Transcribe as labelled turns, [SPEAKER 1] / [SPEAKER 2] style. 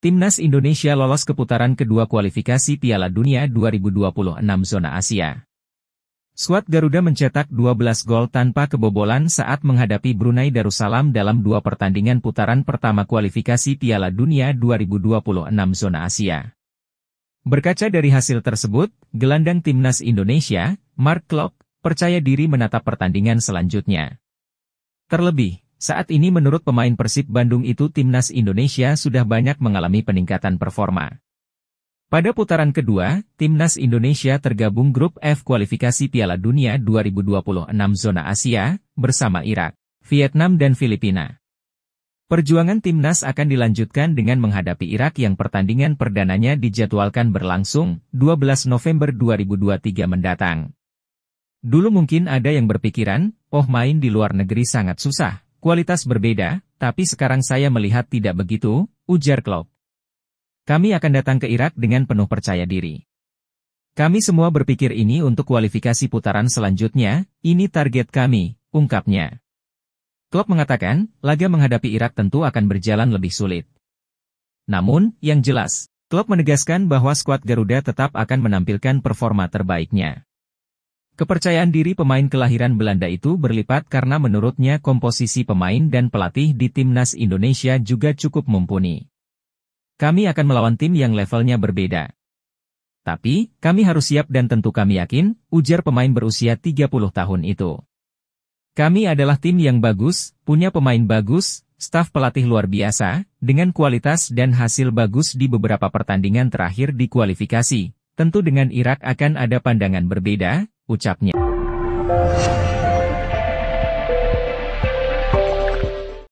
[SPEAKER 1] Timnas Indonesia lolos ke putaran kedua kualifikasi Piala Dunia 2026 zona Asia. Skuad Garuda mencetak 12 gol tanpa kebobolan saat menghadapi Brunei Darussalam dalam dua pertandingan putaran pertama kualifikasi Piala Dunia 2026 zona Asia. Berkaca dari hasil tersebut, gelandang timnas Indonesia, Mark Klok, percaya diri menatap pertandingan selanjutnya. Terlebih, saat ini menurut pemain Persib Bandung itu timnas Indonesia sudah banyak mengalami peningkatan performa. Pada putaran kedua, timnas Indonesia tergabung grup F kualifikasi Piala Dunia 2026 zona Asia bersama Irak, Vietnam dan Filipina. Perjuangan timnas akan dilanjutkan dengan menghadapi Irak yang pertandingan perdananya dijadwalkan berlangsung 12 November 2023 mendatang. Dulu mungkin ada yang berpikiran, oh main di luar negeri sangat susah, Kualitas berbeda, tapi sekarang saya melihat tidak begitu, ujar Klopp. Kami akan datang ke Irak dengan penuh percaya diri. Kami semua berpikir ini untuk kualifikasi putaran selanjutnya, ini target kami, ungkapnya. Klopp mengatakan, laga menghadapi Irak tentu akan berjalan lebih sulit. Namun, yang jelas, Klopp menegaskan bahwa skuad Garuda tetap akan menampilkan performa terbaiknya. Kepercayaan diri pemain kelahiran Belanda itu berlipat karena menurutnya komposisi pemain dan pelatih di timnas Indonesia juga cukup mumpuni. Kami akan melawan tim yang levelnya berbeda. Tapi, kami harus siap dan tentu kami yakin, ujar pemain berusia 30 tahun itu. Kami adalah tim yang bagus, punya pemain bagus, staf pelatih luar biasa, dengan kualitas dan hasil bagus di beberapa pertandingan terakhir di kualifikasi. Tentu dengan Irak akan ada pandangan berbeda, ucapnya.